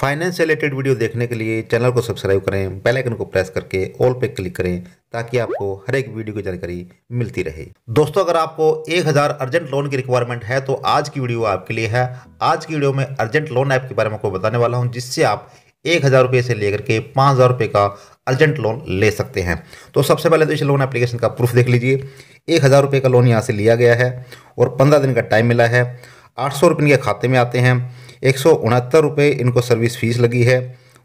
finance related video देखने के लिए चैनल को सब्सक्राइब करें बेल आइकन को प्रेस करके ऑल पे क्लिक करें ताकि आपको हर एक वीडियो की जानकारी मिलती रहे दोस्तों अगर आपको 1000 अर्जेंट लोन की रिक्वायरमेंट है तो आज की वीडियो आपके लिए है आज की वीडियो में अर्जेंट लोन ऐप के बारे में आपको बताने वाला हूँ जिससे आप एक हज़ार रुपये से लेकर के पाँच हज़ार रुपये का अर्जेंट लोन ले सकते हैं तो सबसे पहले तो इस लोन एप्लीकेशन का प्रूफ देख लीजिए एक हज़ार रुपये का लोन यहाँ से लिया गया है और पंद्रह दिन का टाइम मिला है आठ सौ रुपये के खाते में आते हैं एक सौ इनको सर्विस फीस लगी है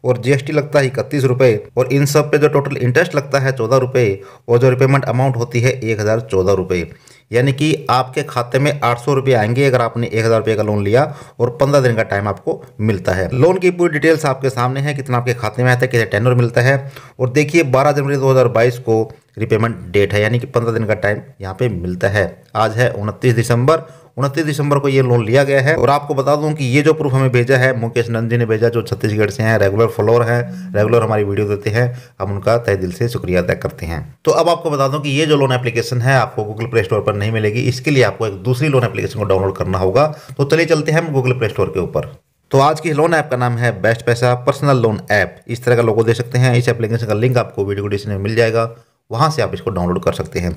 और जीएसटी लगता है इकतीस रुपये और इन सब पे जो टोटल इंटरेस्ट लगता है चौदह रुपये और जो रिपेमेंट अमाउंट होती है एक हज़ार चौदह रुपये यानी कि आपके खाते में आठ सौ रुपये आएंगे अगर आपने एक हज़ार रुपये का लोन लिया और पंद्रह दिन का टाइम आपको मिलता है लोन की पूरी डिटेल्स आपके सामने है कितना आपके खाते में आता है कितने टेनर मिलता है और देखिए बारह जनवरी दो हज़ार बाईस को रिपेमेंट डेट है यानी कि पंद्रह दिन का टाइम यहाँ पे मिलता है आज है उनतीस दिसंबर उनतीस दिसंबर को ये लोन लिया गया है और आपको बता दूं कि ये जो प्रूफ हमें भेजा है मुकेश नंद जी ने भेजा जो छत्तीसगढ़ से हैं रेगुलर फॉलोअर हैं रेगुलर हमारी वीडियो देते हैं हम उनका तय दिल से शुक्रिया अदा करते हैं तो अब आपको बता दूं कि ये जो लोन एप्लीकेशन है आपको गूगल प्ले स्टोर पर नहीं मिलेगी इसके लिए आपको एक दूसरी लोन एप्लीकेशन को डाउनलोड करना होगा तो चलिए चलते हैं हम गूगल प्ले स्टोर के ऊपर तो आज की लोन ऐप का नाम है बेस्ट पैसा पर्सनल लोन ऐप इस तरह का लोगो दे सकते हैं इस एप्लीकेशन का लिंक आपको वीडियो डिस्क्रिप्शन में मिल जाएगा वहाँ से आप इसको डाउनलोड कर सकते हैं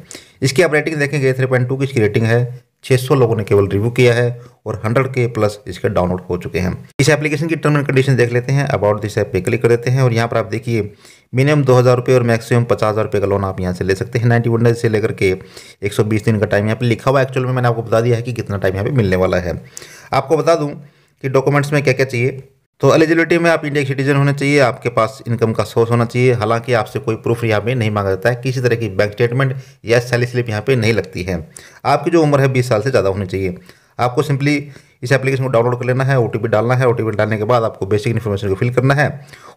इसकी आप रेटिंग देखेंगे थ्री पॉइंट टू की इसकी रेटिंग है 600 लोगों ने केवल रिव्यू किया है और 100 के प्लस इसके डाउनलोड हो चुके हैं इस एप्लीकेशन की टर्म एंड कंडीशन देख लेते हैं अबाउट दिस ऐप पे क्लिक कर देते हैं और यहाँ पर आप देखिए मिनिमम दो हज़ार रुपये और मैक्सिमम पचास हज़ार रुपये का लोन आप यहाँ से ले सकते हैं नाइन्टी वन डेज से लेकर के एक सौ बीस दिन का टाइम यहाँ पे लिखा हुआ एक्चुअल में मैंने आपको बता दिया है कि कितना टाइम यहाँ पे मिलने वाला है आपको बता दूँ कि डॉक्यूमेंट्स में क्या क्या चाहिए तो एलिजिबिलिटी में आप इंडिया सिटीजन होना चाहिए आपके पास इनकम का सोर्स होना चाहिए हालांकि आपसे कोई प्रूफ यहाँ पे नहीं मांगा जाता है किसी तरह की बैंक स्टेटमेंट या सैलरी स्लिप यहाँ पे नहीं लगती है आपकी जो उम्र है बीस साल से ज़्यादा होनी चाहिए आपको सिंपली इस एप्लीकेशन को डाउनलोड कर लेना है ओ डालना है ओ डालने के बाद आपको बेसिक इन्फॉर्मेशन को फिल करना है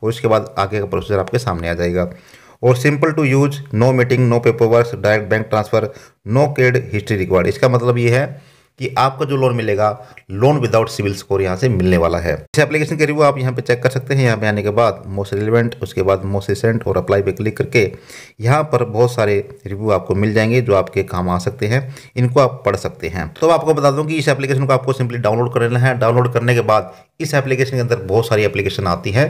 और उसके बाद आगे का प्रोसीजर आपके सामने आ जाएगा और simple to use no meeting no paperwork direct bank transfer no cred history required इसका मतलब ये है कि आपका जो लोन मिलेगा लोन विदाउट सिविल स्कोर यहाँ से मिलने वाला है इस एप्लीकेशन के रिव्यू आप यहाँ पे चेक कर सकते हैं यहाँ पे आने के बाद मोस्ट रिलेवेंट उसके बाद मोस्ट रिसेंट और अप्लाई पे क्लिक करके यहाँ पर बहुत सारे रिव्यू आपको मिल जाएंगे जो आपके काम आ सकते हैं इनको आप पढ़ सकते हैं तो आपको बता दूँ कि इस एप्लीकेशन को आपको सिंपली डाउनलोड कर लेना है डाउनलोड करने के बाद इस एप्लीकेशन के अंदर बहुत सारी एप्लीकेशन आती है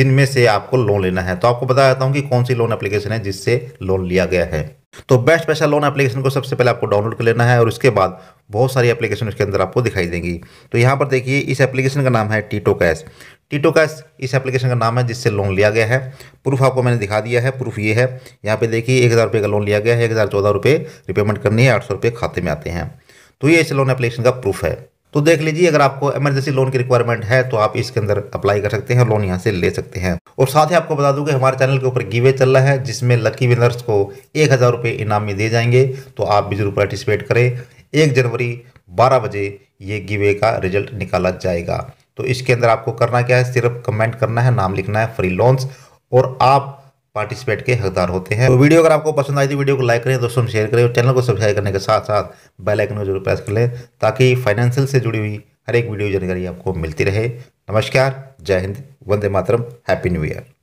जिनमें से आपको लोन लेना है तो आपको बता देता हूँ कि कौन सी लोन एप्लीकेशन है जिससे लोन लिया गया है तो बेस्ट पैसा लोन एप्लीकेशन को सबसे पहले आपको डाउनलोड कर लेना है और उसके बाद बहुत सारी एप्लीकेशन उसके अंदर आपको दिखाई देंगी तो यहाँ पर देखिए इस एप्लीकेशन का नाम है टीटो कैश टीटो कैश इस एप्लीकेशन का नाम है जिससे लोन लिया गया है प्रूफ आपको मैंने दिखा दिया है प्रूफ ये है यहाँ पे देखिए एक हज़ार रुपये का लोन लिया गया है एक हज़ार चौदह रुपये रिपेमेंट करनी है आठ सौ रुपये खाते में आते हैं तो ये इस लोन एप्लीकेशन का प्रूफ है तो देख लीजिए अगर आपको इमरजेंसी लोन की रिक्वायरमेंट है तो आप इसके अंदर अप्लाई कर सकते हैं लोन यहाँ से ले सकते हैं और साथ ही आपको बता दूं कि हमारे चैनल के ऊपर गिवे चल रहा है जिसमें लकी विनर्स को एक हज़ार रुपये इनाम में दिए जाएंगे तो आप भी जरूर पार्टिसिपेट करें एक जनवरी बारह बजे ये गिवे का रिजल्ट निकाला जाएगा तो इसके अंदर आपको करना क्या है सिर्फ कमेंट करना है नाम लिखना है फ्री लॉन्स और आप पार्टिसिपेट के हकदार होते हैं तो वीडियो अगर आपको पसंद आई तो वीडियो को लाइक करें दोस्तों में शेयर करें और चैनल को सब्सक्राइब करने के साथ साथ बेल आइकन को जरूर प्रेस कर लें ताकि फाइनेंशियल से जुड़ी हुई हर एक वीडियो जानकारी आपको मिलती रहे नमस्कार जय हिंद वंदे मातरम हैप्पी न्यू ईयर